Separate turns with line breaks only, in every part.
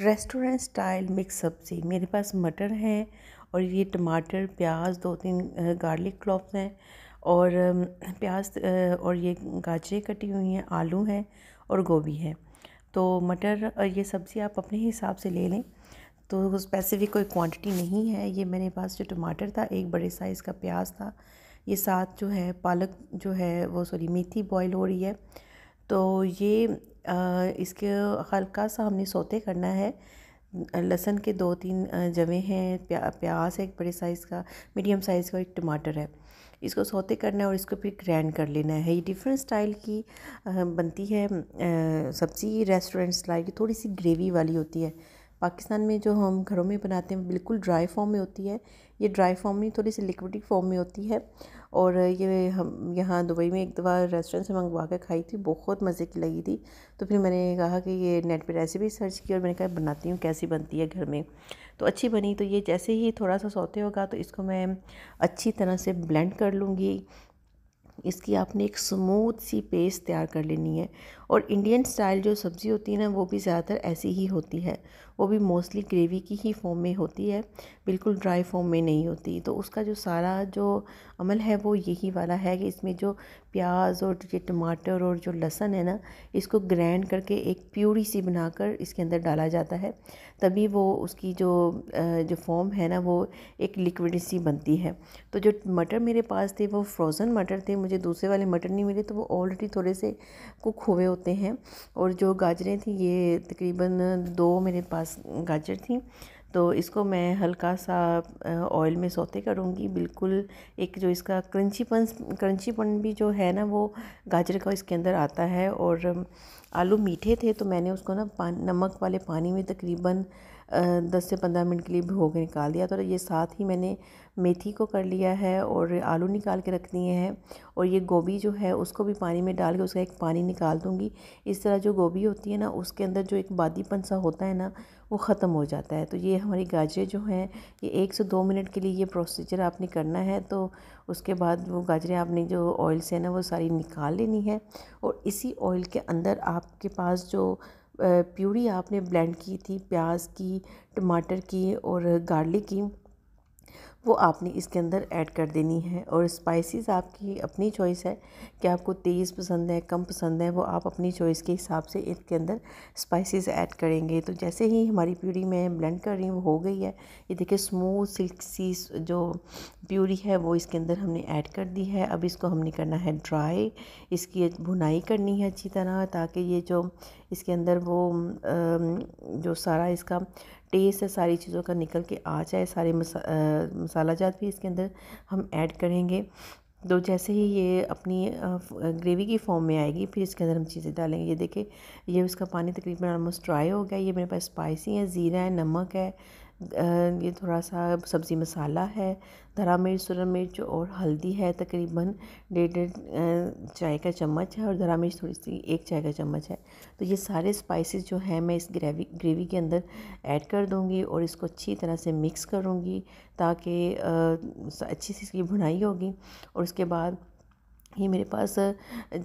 restaurant style mix सब्ज़ी मेरे पास मटर हैं और ये टमाटर प्याज दो तीन गार्लिक क्लॉप्स हैं और प्याज और ये गाजरें कटी हुई हैं आलू हैं और गोभी है तो मटर और ये सब्ज़ी आप अपने हिसाब से ले लें तो स्पेसिफिक कोई क्वांटिटी नहीं है ये मेरे पास जो टमाटर था एक बड़े साइज़ का प्याज था ये साथ जो है पालक जो है वो सॉरी मेथी बॉयल हो रही है तो ये इसके हल्का सा हमने सोते करना है लहसन के दो तीन जवे हैं प्या, प्याज है एक बड़े साइज़ का मीडियम साइज़ का एक टमाटर है इसको सोते करना है और इसको फिर ग्रैंड कर लेना है ये डिफरेंट स्टाइल की बनती है सब्ज़ी रेस्टोरेंट स्टाइल की थोड़ी सी ग्रेवी वाली होती है पाकिस्तान में जो हम घरों में बनाते हैं बिल्कुल ड्राई फॉर्म में होती है ये ड्राई फॉर्म नहीं थोड़ी सी लिक्विडी फॉर्म में होती है और ये हम यहाँ दुबई में एक दफ़ा रेस्टोरेंट से मंगवा के खाई थी बहुत मज़े की लगी थी तो फिर मैंने कहा कि ये नेट पर रेसिपी सर्च की और मैंने कहा बनाती हूँ कैसी बनती है घर में तो अच्छी बनी तो ये जैसे ही थोड़ा सा सोते होगा तो इसको मैं अच्छी तरह से ब्लेंड कर लूँगी इसकी आपने एक स्मूथ सी पेस्ट तैयार कर लेनी है और इंडियन स्टाइल जो सब्ज़ी होती है ना वो भी ज़्यादातर ऐसी ही होती है वो भी मोस्टली ग्रेवी की ही फॉर्म में होती है बिल्कुल ड्राई फॉर्म में नहीं होती तो उसका जो सारा जो अमल है वो यही वाला है कि इसमें जो प्याज और ये टमाटर और जो लहसन है ना इसको ग्रैंड करके एक प्यूरी सी बनाकर इसके अंदर डाला जाता है तभी वो उसकी जो जो फॉर्म है ना वो एक लिक्विड सी बनती है तो जो मटर मेरे पास थे वो फ्रोज़न मटर थे मुझे दूसरे वाले मटर नहीं मिले तो वो ऑलरेडी थोड़े से कुक हुए होते हैं और जो गाजरें थी ये तकरीबन दो मेरे पास पास गाजर थी तो इसको मैं हल्का सा ऑयल में सोते करूँगी बिल्कुल एक जो इसका क्रंचीपन क्रंचीपन भी जो है ना वो गाजर का इसके अंदर आता है और आलू मीठे थे तो मैंने उसको ना पान नमक वाले पानी में तकरीबन दस से पंद्रह मिनट के लिए भिगो के निकाल दिया तो ये साथ ही मैंने मेथी को कर लिया है और आलू निकाल के रख दिए हैं और ये गोभी जो है उसको भी पानी में डाल के उसका एक पानी निकाल दूँगी इस तरह जो गोभी होती है ना उसके अंदर जो एक बादीपन सा होता है ना वो ख़त्म हो जाता है तो ये हमारी गाजरें जो हैं ये एक से दो मिनट के लिए ये प्रोसीजर आपने करना है तो उसके बाद वो गाजरें आपने जो ऑयल से है ना वो सारी निकाल लेनी है और इसी ऑयल के अंदर आपके पास जो प्यूरी आपने ब्लेंड की थी प्याज की टमाटर की और गार्लिक की वो आपने इसके अंदर ऐड कर देनी है और स्पाइसेस आपकी अपनी चॉइस है कि आपको तेज़ पसंद है कम पसंद है वो आप अपनी चॉइस के हिसाब से इसके अंदर स्पाइसेस ऐड करेंगे तो जैसे ही हमारी प्यूरी मैं ब्लेंड कर रही हूँ वो हो गई है ये देखिए स्मूथ सिल्क सी जो प्यूरी है वो इसके अंदर हमने ऐड कर दी है अब इसको हमने करना है ड्राई इसकी भुनाई करनी है अच्छी तरह ताकि ये जो इसके अंदर वो जो सारा इसका टेस्ट है सारी चीज़ों का निकल के आ जाए सारे मसा मसाला जात भी इसके अंदर हम ऐड करेंगे तो जैसे ही ये अपनी ग्रेवी की फॉर्म में आएगी फिर इसके अंदर हम चीज़ें डालेंगे ये देखिए ये उसका पानी तकरीबन ऑलमोस्ट ड्राई हो गया ये मेरे पास स्पाइसी है ज़ीरा है नमक है ये थोड़ा सा सब्ज़ी मसाला है धरा मिर्च सुरन मिर्च और हल्दी है तकरीबन डेढ़ डेढ़ चाय का चम्मच है और धरा मिर्च थोड़ी सी एक चाय का चम्मच है तो ये सारे स्पाइसेस जो है मैं इस ग्रेवी ग्रेवी के अंदर ऐड कर दूँगी और इसको अच्छी तरह से मिक्स करूँगी ताकि अच्छी सी इसकी भुनाई होगी और उसके बाद ये मेरे पास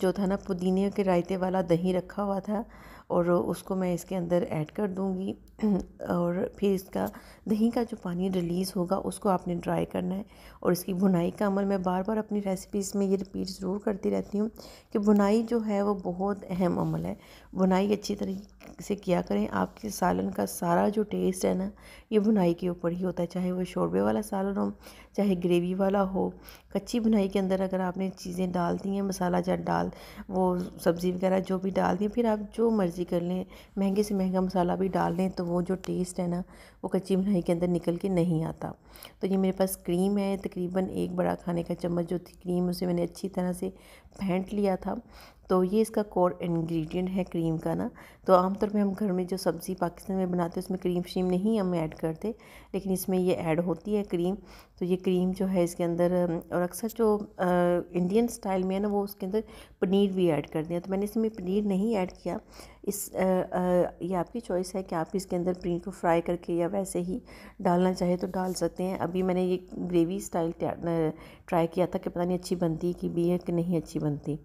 जो था ना पुदीने के रायते वाला दही रखा हुआ था और उसको मैं इसके अंदर ऐड कर दूँगी और फिर इसका दही का जो पानी रिलीज़ होगा उसको आपने ड्राई करना है और इसकी बुनाई का अमल मैं बार बार अपनी रेसिपीज़ में ये रिपीट ज़रूर करती रहती हूँ कि बुनाई जो है वो बहुत अहम अमल है बुनाई अच्छी तरीके से किया करें आपके सालन का सारा जो टेस्ट है ना ये बुनाई के ऊपर ही होता है चाहे वो शोरबे वाला सालन हो चाहे ग्रेवी वाला हो कच्ची बुनाई के अंदर अगर आपने चीज़ें डाल दी हैं मसाला जहाँ डाल वो सब्ज़ी वगैरह जो भी डाल दी फिर आप जो मर्ज़ी कर लें महंगे से महंगा मसाला भी डाल लें तो वो जो टेस्ट है ना वो कच्ची मिठाई के अंदर निकल के नहीं आता तो ये मेरे पास क्रीम है तकरीबन एक बड़ा खाने का चम्मच जो थी क्रीम उसे मैंने अच्छी तरह से फेंट लिया था तो ये इसका कोर इंग्रेडिएंट है क्रीम का ना तो आमतौर पे हम घर में जो सब्ज़ी पाकिस्तान में बनाते हैं उसमें क्रीम श्रीम नहीं हम ऐड करते लेकिन इसमें ये ऐड होती है क्रीम तो ये क्रीम जो है इसके अंदर और अक्सर जो आ, इंडियन स्टाइल में है ना वो उसके अंदर पनीर भी ऐड कर दिया तो मैंने इसमें पनीर नहीं ऐड किया इस आ, आ, ये आपकी चॉइस है कि आप इसके अंदर पनीर को फ्राई करके या वैसे मतलब ही डालना चाहे तो डाल सकते हैं अभी मैंने ये ग्रेवी स्टाइल ट्राई किया था कि पता नहीं अच्छी बनती कि भी है कि नहीं अच्छी बनती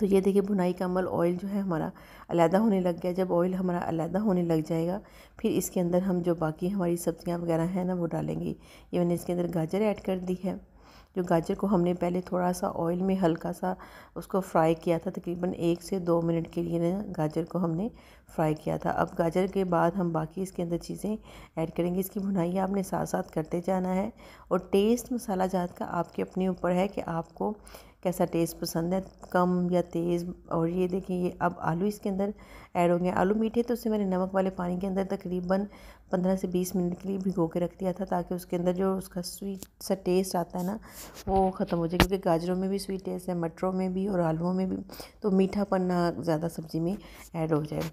तो ये देखिए भुनाई का अमल ऑयल जो है हमारा अलहदा होने लग गया जब ऑयल हमारा अलहदा होने लग जाएगा फिर इसके अंदर हम जो बाकी हमारी सब्ज़ियाँ वगैरह हैं ना वो डालेंगे ये मैंने इसके अंदर गाजर ऐड कर दी है जो गाजर को हमने पहले थोड़ा सा ऑयल में हल्का सा उसको फ्राई किया था तकरीबन एक से दो मिनट के लिए ना गाजर को हमने फ्राई किया था अब गाजर के बाद हम बाकी इसके अंदर चीज़ें ऐड करेंगे इसकी भुनाई आपने साथ साथ करते जाना है और टेस्ट मसाला जात का आपके अपने ऊपर है कि आपको कैसा टेस्ट पसंद है कम या तेज़ और ये देखिए ये अब आलू इसके अंदर ऐड हो गए आलू मीठे तो उसे मैंने नमक वाले पानी के अंदर तकरीबन पंद्रह से बीस मिनट के लिए भिगो के रख दिया था ताकि उसके अंदर जो उसका स्वीट सा टेस्ट आता है ना वो ख़त्म हो जाए क्योंकि गाजरों में भी स्वीट टेस्ट है मटरों में भी और आलुओं में भी तो मीठापन ना ज़्यादा सब्ज़ी में ऐड हो जाए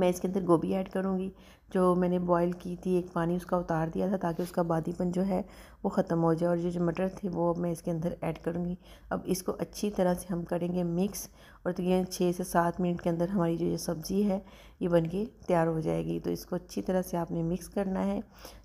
मैं इसके अंदर गोभी ऐड करूँगी जो मैंने बॉईल की थी एक पानी उसका उतार दिया था ताकि उसका बादीपन जो है वो ख़त्म हो जाए और जो जो मटर थे वो अब मैं इसके अंदर ऐड करूँगी अब इसको अच्छी तरह से हम करेंगे मिक्स और तो ये छः से सात मिनट के अंदर हमारी जो ये सब्ज़ी है ये बन के तैयार हो जाएगी तो इसको अच्छी तरह से आपने मिक्स करना है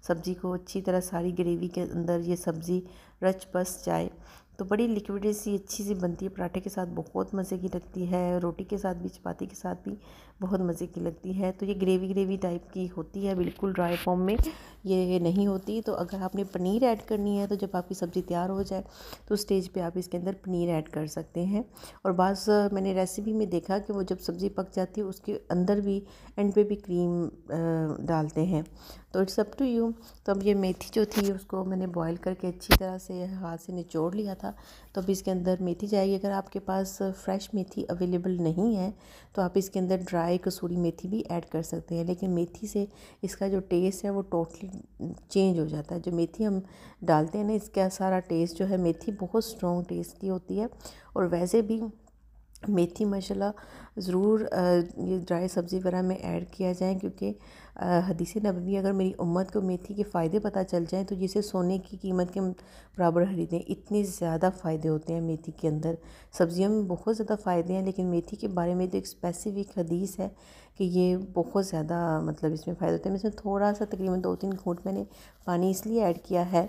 सब्ज़ी को अच्छी तरह सारी ग्रेवी के अंदर ये सब्ज़ी रच बस जाए तो बड़ी लिक्विड सी अच्छी सी बनती है पराठे के साथ बहुत मज़े की लगती है रोटी के साथ भी चपाती के साथ भी बहुत मज़े की लगती है तो ये ग्रेवी ग्रेवी टाइप की होती है बिल्कुल ड्राई फॉर्म में ये नहीं होती तो अगर आपने पनीर ऐड करनी है तो जब आपकी सब्ज़ी तैयार हो जाए तो स्टेज पे आप इसके अंदर पनीर ऐड कर सकते हैं और बस मैंने रेसिपी में देखा कि वो जब सब्ज़ी पक जाती है उसके अंदर भी एंड पे भी क्रीम डालते हैं तो इट्स अप टू यू तो अब ये मेथी जो थी उसको मैंने बॉईल करके अच्छी तरह से हाथ से निचोड़ लिया था तो अब इसके अंदर मेथी जाएगी अगर आपके पास फ्रेश मेथी अवेलेबल नहीं है तो आप इसके अंदर ड्राई कसूरी मेथी भी ऐड कर सकते हैं लेकिन मेथी से इसका जो टेस्ट है वो टोटली चेंज हो जाता है जो मेथी हम डालते हैं ना इसका सारा टेस्ट जो है मेथी बहुत स्ट्रॉन्ग टेस्ट की होती है और वैसे भी मेथी मसाला ज़रूर ये ड्राई सब्ज़ी वगैरह में ऐड किया जाए क्योंकि हदीसी नबी अगर मेरी उम्मत को मेथी के फ़ायदे पता चल जाएँ तो जिसे सोने की कीमत के बराबर खरीदें इतने ज़्यादा फ़ायदे होते हैं मेथी के अंदर सब्ज़ियों में बहुत ज़्यादा फ़ायदे हैं लेकिन मेथी के बारे में तो एक स्पेसिफिक हदीस है कि ये बहुत ज़्यादा मतलब इसमें फ़ायदे होता है इसमें थोड़ा सा तकरीबन दो तीन घूट मैंने पानी इसलिए ऐड किया है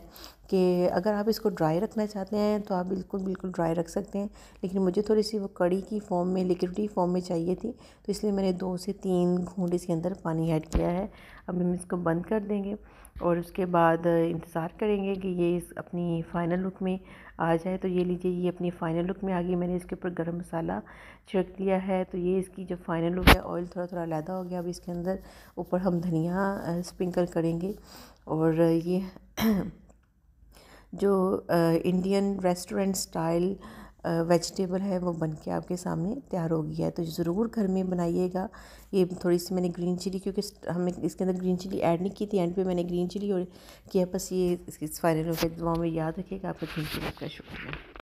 कि अगर आप इसको ड्राई रखना चाहते हैं तो आप बिल्कुल बिल्कुल ड्राई रख सकते हैं लेकिन मुझे थोड़ी सी वो कड़ी की फॉर्म में लिक्विडी फॉर्म में चाहिए थी तो इसलिए मैंने दो से तीन घूट इसके अंदर पानी ऐड किया है है अब हम इसको बंद कर देंगे और उसके बाद इंतज़ार करेंगे कि ये इस अपनी फ़ाइनल लुक में आ जाए तो ये लीजिए ये अपनी फ़ाइनल लुक में आ गई मैंने इसके ऊपर गरम मसाला छिड़क दिया है तो ये इसकी जो फ़ाइनल लुक है ऑयल थोड़ा थोड़ा लैदा हो गया अब इसके अंदर ऊपर हम धनिया स्प्रिंकल करेंगे और ये जो इंडियन रेस्टोरेंट स्टाइल वेजिटेबल है वो बन के आपके सामने तैयार हो गया है तो ज़रूर घर में बनाइएगा ये थोड़ी सी मैंने ग्रीन चिली क्योंकि हमने इसके अंदर ग्रीन चिली ऐड नहीं की थी एंड पे मैंने ग्रीन चिली और किया बस ये इसके फाइनल हो गया दुआ में याद रखिएगा आपका ग्रीन चिली का शुक्रिया